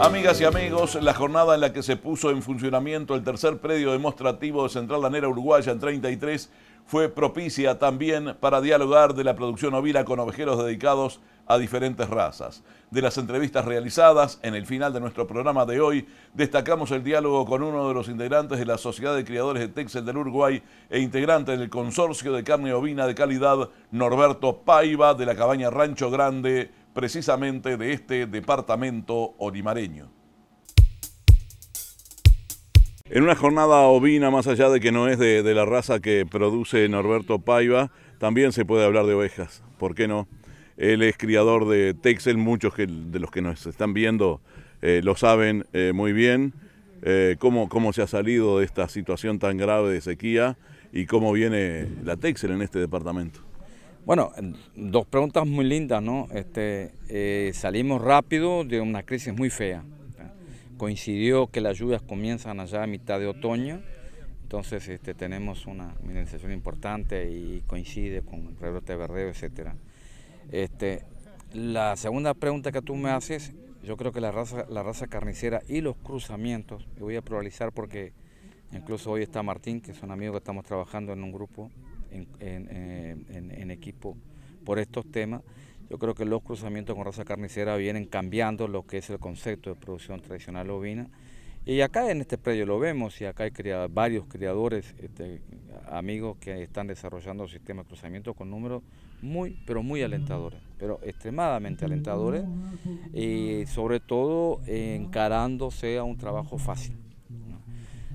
Amigas y amigos, la jornada en la que se puso en funcionamiento el tercer predio demostrativo de Central Lanera Uruguaya en 33 fue propicia también para dialogar de la producción ovina con ovejeros dedicados a diferentes razas. De las entrevistas realizadas en el final de nuestro programa de hoy, destacamos el diálogo con uno de los integrantes de la Sociedad de Criadores de Texel del Uruguay e integrante del Consorcio de Carne Ovina de Calidad, Norberto Paiva, de la cabaña Rancho Grande precisamente de este departamento olimareño. En una jornada ovina, más allá de que no es de, la raza que produce Norberto Paiva, también se puede hablar de ovejas, ¿por qué no? Él es criador de Texel, muchos de los que nos están viendo eh, lo saben eh, muy bien, eh, cómo se ha salido de esta situación tan grave de sequía y cómo viene la Texel en este departamento. Bueno, dos preguntas muy lindas, ¿no? Este, eh, salimos rápido de una crisis muy fea. Coincidió que las lluvias comienzan allá a mitad de otoño, entonces este, tenemos una mineralización importante y coincide con el rebrote verde, etc. Este, la segunda pregunta que tú me haces, yo creo que la raza, la raza carnicera y los cruzamientos, voy a pluralizar porque incluso hoy está Martín, que es un amigo que estamos trabajando en un grupo eh, en, equipo por estos temas. Yo creo que los cruzamientos con raza carnicera vienen cambiando lo que es el concepto de producción tradicional ovina. Y acá en este predio lo vemos y acá hay varios criadores, este, amigos que están desarrollando sistemas de cruzamiento con números muy, pero muy alentadores, pero extremadamente alentadores y sobre todo encarándose a un trabajo fácil.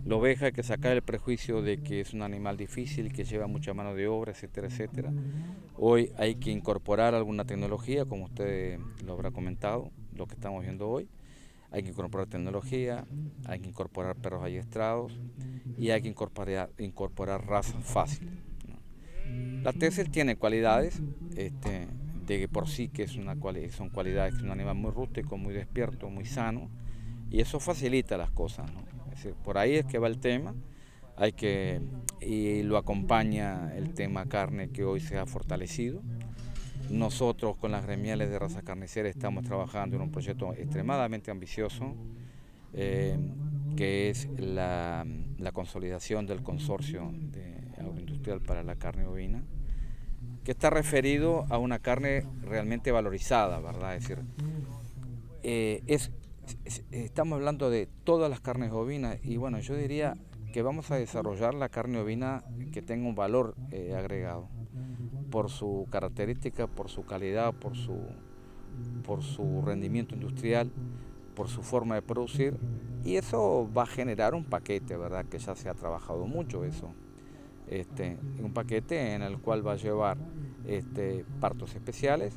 La oveja que sacar el prejuicio de que es un animal difícil, que lleva mucha mano de obra, etcétera, etcétera. Hoy hay que incorporar alguna tecnología, como usted lo habrá comentado, lo que estamos viendo hoy. Hay que incorporar tecnología, hay que incorporar perros adiestrados y hay que incorporar, incorporar razas fáciles. La Tessel tiene cualidades, este, de que por sí que es una son cualidades que es un animal muy rústico, muy despierto, muy sano, y eso facilita las cosas. ¿no? por ahí es que va el tema. Hay que y lo acompaña el tema carne que hoy se ha fortalecido. Nosotros con las gremiales de raza carnicera estamos trabajando en un proyecto extremadamente ambicioso, eh, que es la, consolidación del consorcio de agroindustrial para la carne bovina, que está referido a una carne realmente valorizada, ¿verdad? Es decir, eh, es estamos hablando de todas las carnes bovinas y bueno, yo diría que vamos a desarrollar la carne ovina que tenga un valor eh, agregado por su característica, por su calidad, por su, rendimiento industrial, por su forma de producir y eso va a generar un paquete, ¿verdad? Que ya se ha trabajado mucho eso. Este, un paquete en el cual va a llevar este, partos especiales,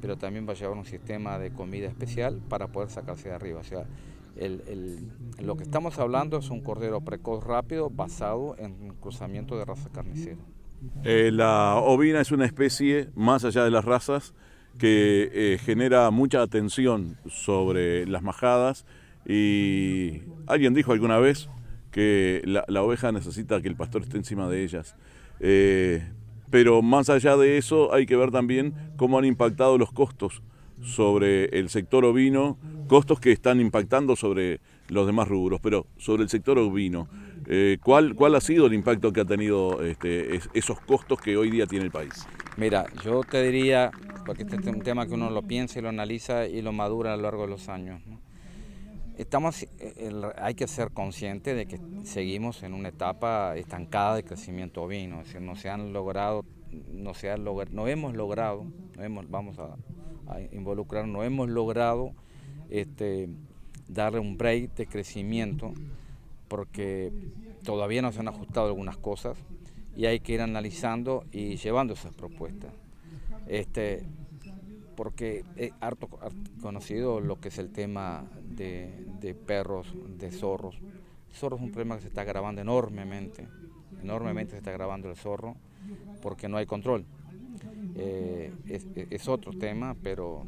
pero también va a llevar un sistema de comida especial para poder sacarse de arriba. O sea, lo que estamos hablando es un cordero precoz rápido basado en cruzamiento de raza carnicera. Eh, la ovina es una especie, más allá de las razas, que eh, genera mucha atención sobre las majadas y alguien dijo alguna vez que la, oveja necesita que el pastor esté encima de ellas. Eh, pero más allá de eso hay que ver también cómo han impactado los costos sobre el sector ovino, costos que están impactando sobre los demás rubros, pero sobre el sector ovino. Eh, ¿cuál, ha sido el impacto que ha tenido este, esos costos que hoy día tiene el país? Mira, yo te diría, porque este es un tema que uno lo piensa y lo analiza y lo madura a lo largo de los años. Estamos, eh, hay que ser consciente de que seguimos en una etapa estancada de crecimiento ovino, es decir, no se han logrado, no se han no hemos logrado, vamos a, a, involucrar, no hemos logrado este, darle un break de crecimiento porque todavía no se han ajustado algunas cosas y hay que ir analizando y llevando esas propuestas. Este, porque es harto, conocido lo que es el tema de, perros, de zorros. El zorro es un problema que se está agravando enormemente, enormemente se está agravando el zorro porque no hay control. Eh, e, es, otro tema, pero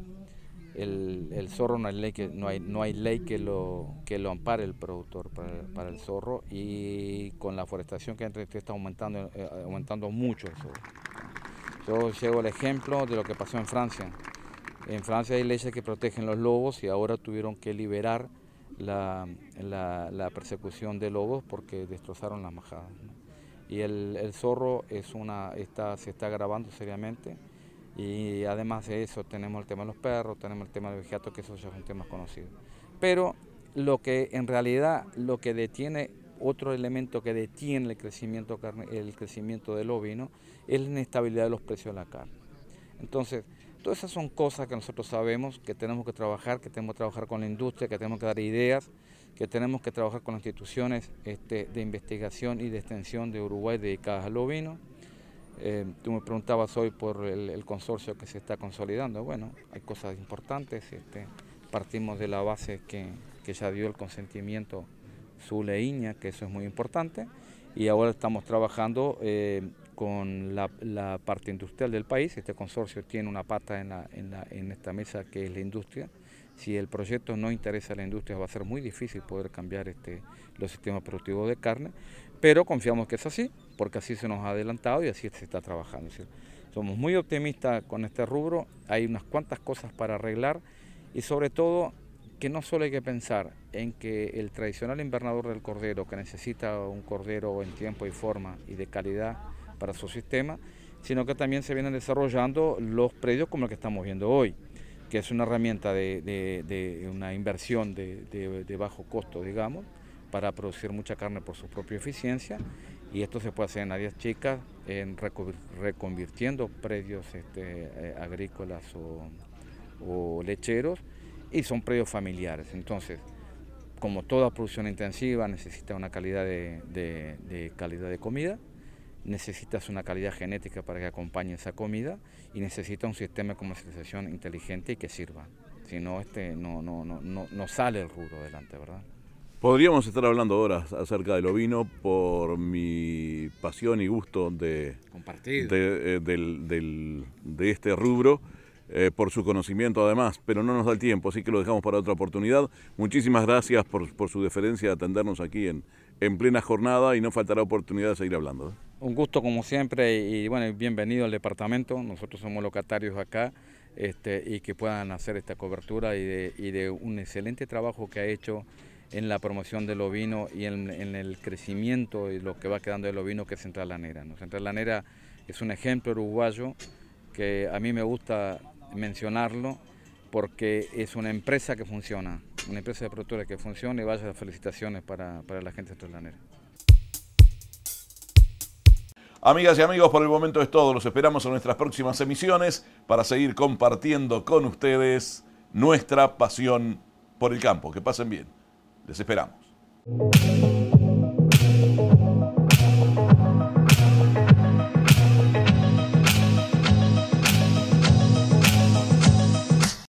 el, zorro no hay ley que no hay no hay ley que lo que lo ampare el productor para, el zorro y con la forestación que está aumentando eh, aumentando mucho el zorro. Yo llevo el ejemplo de lo que pasó en Francia. En Francia hay leyes que protegen los lobos y ahora tuvieron que liberar la, persecución de lobos porque destrozaron las majadas. Y el, zorro es una, está, se está agravando seriamente y además de eso tenemos el tema de los perros, tenemos el tema del vejato, que eso ya es un tema conocido. Pero lo que en realidad lo que detiene otro elemento que detiene el crecimiento, el crecimiento del ovino es la inestabilidad de los precios de la carne. Entonces, Todas esas son cosas que nosotros sabemos que tenemos que trabajar, que tenemos que trabajar con la industria, que tenemos que dar ideas, que tenemos que trabajar con las instituciones este, de investigación y de extensión de Uruguay dedicadas al ovino. Eh, tú me preguntabas hoy por el, consorcio que se está consolidando. Bueno, hay cosas importantes. Este, partimos de la base que, ya dio el consentimiento su que eso es muy importante, y ahora estamos trabajando eh, con la, parte industrial del país. Este consorcio tiene una pata en, esta mesa que es la industria. Si el proyecto no interesa a la industria va a ser muy difícil poder cambiar este, los sistemas productivos de carne, pero confiamos que es así, porque así se nos ha adelantado y así se está trabajando. somos muy optimistas con este rubro, hay unas cuantas cosas para arreglar y sobre todo que no solo hay que pensar en que el tradicional invernador del cordero, que necesita un cordero en tiempo y forma y de calidad, para su sistema, sino que también se vienen desarrollando los predios como el que estamos viendo hoy, que es una herramienta de, una inversión de, bajo costo, digamos, para producir mucha carne por su propia eficiencia, y esto se puede hacer en áreas chicas, en reconvirtiendo predios este, eh, agrícolas o, lecheros, y son predios familiares. Entonces, como toda producción intensiva necesita una calidad de calidad de comida necesitas una calidad genética para que acompañe esa comida y necesitas un sistema de comercialización inteligente y que sirva. Si no, este, no, no, no, no sale el rubro adelante, ¿verdad? Podríamos estar hablando horas acerca del ovino por mi pasión y gusto de, Compartir. de, eh, de este rubro, eh, por su conocimiento además, pero no nos da el tiempo, así que lo dejamos para otra oportunidad. Muchísimas gracias por, por su deferencia de atendernos aquí en, en plena jornada y no faltará oportunidad de seguir hablando. Un gusto como siempre y, bueno, bienvenido al departamento. Nosotros somos locatarios acá este, y que puedan hacer esta cobertura y de, un excelente trabajo que ha hecho en la promoción del ovino y en, el crecimiento y lo que va quedando del ovino que es Central Lanera. Central Lanera es un ejemplo uruguayo que a mí me gusta mencionarlo porque es una empresa que funciona, una empresa de productores que funciona y vaya felicitaciones para, para la gente de Central Lanera. Amigas y amigos, por el momento es todo. Los esperamos en nuestras próximas emisiones para seguir compartiendo con ustedes nuestra pasión por el campo. Que pasen bien. Les esperamos.